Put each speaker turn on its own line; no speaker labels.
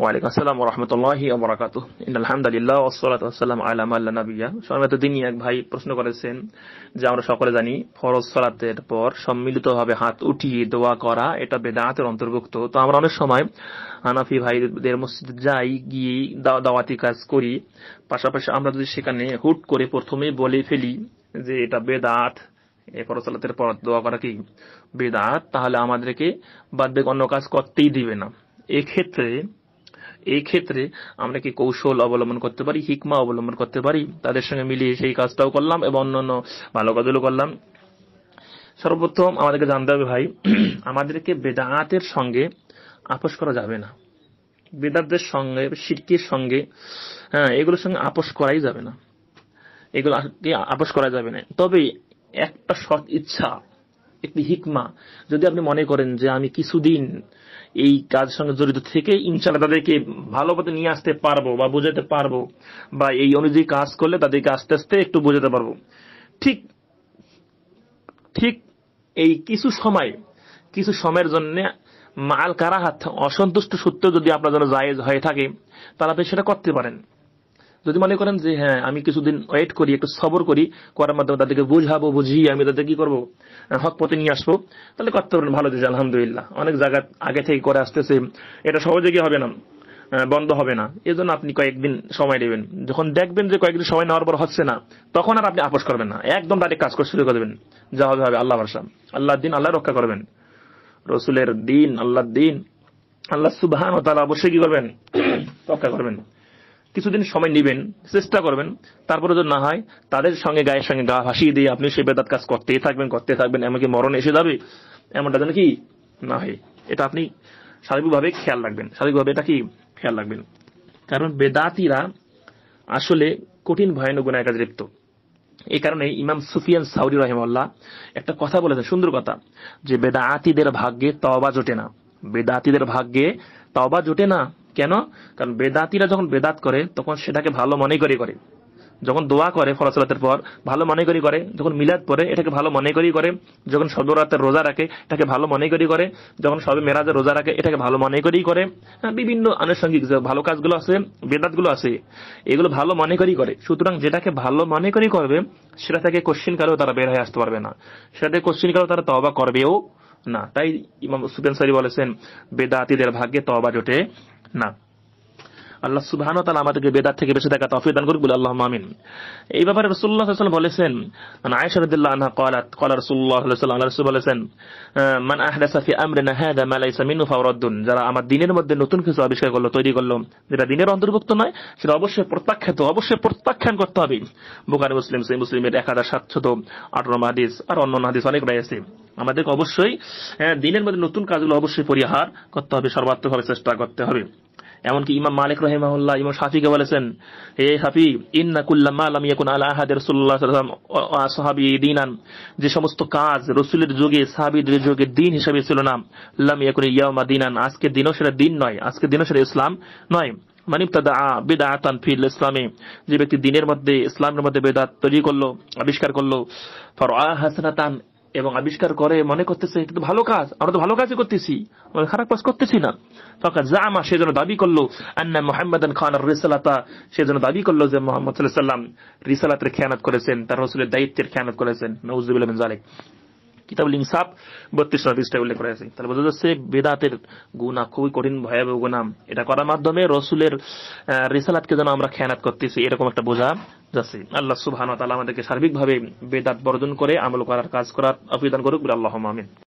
ওয়ালাইকুম আসসালাম রহমতুল্লাহি ওবরাকাত আলহামদুলিল্লাহ ওসলাত আসসালাম আলাম আল্লাহ নবিয়া সম্মিলিত তিনি এক ভাই প্রশ্ন করেছেন যে আমরা সকলে জানি ফরজ সালাতের পর সম্মিলিতভাবে হাত উঠিয়ে দোয়া করা এটা বেদাতের অন্তর্ভুক্ত তো আমরা অনেক সময় হানাফি ভাইদের মসজিদে যাই গিয়ে দাওয়াতি কাজ করি পাশাপাশি আমরা যদি সেখানে হুট করে প্রথমে বলে ফেলি যে এটা বেদাত ফরজ সালাতের পর দোয়া করা কি বেদাত তাহলে আমাদেরকে বাদ অন্য কাজ করতেই দিবে না এক্ষেত্রে এই ক্ষেত্রে আমরা কি কৌশল অবলম্বন করতে পারি হিকমা অবলম্বন করতে পারি তাদের সঙ্গে মিলিয়ে সেই কাজটাও করলাম এবং অন্যান্য ভালো কাজগুলো করলাম সর্বপ্রথম আমাদেরকে জানতে হবে ভাই আমাদেরকে বেদাতের সঙ্গে আপোষ করা যাবে না বেদাতদের সঙ্গে সিরকির সঙ্গে হ্যাঁ এগুলোর সঙ্গে আপোষ করাই যাবে না এগুলো আপোষ করা যাবে না তবে একটা সৎ ইচ্ছা একটি হিকমা যদি আপনি মনে করেন যে আমি কিছুদিন এই কাজের সঙ্গে জড়িত থেকে ইনশাল্লাহ তাদেরকে ভালো পথে নিয়ে আসতে পারবো বা বোঝাতে পারবো বা এই অনুযায়ী কাজ করলে তাদেরকে আস্তে আস্তে একটু বোঝাতে পারবো ঠিক ঠিক এই কিছু সময় কিছু সময়ের জন্য মাল কারাহাত অসন্তুষ্ট সূত্র যদি আপনার জন্য জায়েজ হয়ে থাকে তাহলে আপনি সেটা করতে পারেন যদি মনে করেন যে হ্যাঁ আমি কিছুদিন ওয়েট করি একটু সবর করি করার মাধ্যমে তাদেরকে বুঝাবো বুঝিয়ে আমি তাদের কি করবো হক পথে নিয়ে আসবো তাহলে করতে পারবেন ভালো দিয়েছে আলহামদুলিল্লাহ অনেক জায়গা আগে থেকে করে আসতেছে এটা সহজে কি হবে না বন্ধ হবে না এই জন্য আপনি কয়েকদিন সময় দেবেন যখন দেখবেন যে কয়েকদিন সময় নেওয়ার পর হচ্ছে না তখন আর আপনি আপোষ করবেন না একদম তাদের কাজ করে শুরু করে দেবেন যা হবে হবে আল্লাহ ভরসা আল্লাহ দিন আল্লাহ রক্ষা করবেন রসুলের দিন আল্লাহ দিন আল্লাহ সুবাহ ও অবশ্যই কি করবেন রক্ষা করবেন কিছুদিন সময় নেবেন চেষ্টা করবেন তারপরে যদি না হয় তাদের সঙ্গে গায়ের সঙ্গে গা ভাসিয়ে দিয়ে আপনি সে বেদাত কাজ করতেই থাকবেন করতে থাকবেন এমনকি মরণ এসে যাবে এমনটা যেন কি না হয় এটা আপনি স্বাভাবিকভাবে খেয়াল রাখবেন স্বাভাবিকভাবে এটা কি খেয়াল রাখবেন কারণ বেদাতিরা আসলে কঠিন ভয়ানক গুণায় কাজ লিপ্ত এই কারণে ইমাম সুফিয়ান সাউরি রহেমাল্লাহ একটা কথা বলেছেন সুন্দর কথা যে বেদাতিদের ভাগ্যে তাওবা জোটে না বেদাতিদের ভাগ্যে তাওবা জোটে না কেন কারণ বেদাতিরা যখন বেদাত করে তখন সেটাকে ভালো মনে করে করে যখন দোয়া করে ফলাচলাতের পর ভালো মনে করি করে যখন মিলাদ পরে এটাকে ভালো মনে করি করে যখন সর্বরাতের রোজা রাখে এটাকে ভালো মনে করি করে যখন সবে মেরাজের রোজা রাখে এটাকে ভালো মনে করি করে হ্যাঁ, বিভিন্ন আনুষঙ্গিক ভালো কাজগুলো আছে বেদাতগুলো আছে এগুলো ভালো মনে করি করে সুতরাং যেটাকে ভালো মনে করি করবে সেটা থেকে কোশ্চিন কালেও তারা বের হয়ে আসতে পারবে না সেটা থেকে কোশ্চিন কালেও তারা তবা করবেও না তাই ইমাম সুফিয়ান সারি বলেছেন বেদাতিদের ভাগ্যে তবা জোটে না আল্লাহ সুবহান তালা আমাদেরকে বেদাত থেকে বেঁচে থাকা তফি দান করুক বলে আল্লাহ মামিন এই ব্যাপারে রসুল্লাহ বলেছেন আনহা কলাত কলা রসুল্লাহ আল্লাহ রসুল বলেছেন যারা আমার দিনের মধ্যে নতুন কিছু আবিষ্কার করলো তৈরি করলো যেটা দিনের অন্তর্ভুক্ত নয় সেটা অবশ্যই প্রত্যাখ্যাত অবশ্যই প্রত্যাখ্যান করতে হবে বুখারী মুসলিম সেই মুসলিমের এক হাজার সাতশত আঠারো হাদিস আর অন্য হাদিস অনেক রয়েছে আমাদেরকে অবশ্যই হ্যাঁ, দিনের মধ্যে নতুন কাজগুলো অবশ্যই পরিহার করতে হবে সর্বাত্মকভাবে চেষ্টা করতে হবে এমনকি ইমাম মালিক রহিমাহুল্লাহ ইমাম শাফিকে বলেছেন হে হাফি ইন্না আহাদ যে সমস্ত কাজ রসুলের যুগে সাহাবিদের যুগে দিন হিসেবে ছিল না লাম ইয়াকুন ইয়ামা দিনান আজকে দিনও সেটা দিন নয় আজকে দিনও সেটা ইসলাম নয় বেদা আতান ফিল ইসলামে যে ব্যক্তি দিনের মধ্যে ইসলামের মধ্যে বেদাত তৈরি করলো আবিষ্কার করলো ফর হাসান এবং আবিষ্কার করে মনে করতেছে এটা তো ভালো কাজ আমরা তো ভালো কাজই করতেছি আমরা খারাপ কাজ করতেছি না ফাঁকা জামা সে যেন দাবি করলো আন্না মোহাম্মদ খান আর রিসালাতা সে যেন দাবি করলো যে মোহাম্মদ সাল্লাম রিসালাতের খেয়ানত করেছেন তার রসুলের দায়িত্বের খেয়ানত করেছেন নজুবিল্লাহ জালেক কিতাব লিংসাপ বত্রিশ হাদিসটা উল্লেখ করা আছে তাহলে বোঝা যাচ্ছে বেদাতের গুণা খুবই কঠিন ভয়াবহ গুণাম এটা করার মাধ্যমে রসুলের রিসালাতকে যেন আমরা খেয়ানাত করতেছি এরকম একটা বোঝা যাচ্ছে আল্লাহ সুবাহ আমাদেরকে সার্বিকভাবে বেদাত বর্জন করে আমল করার কাজ করার অভিযান করুক আল্লাহ মামিন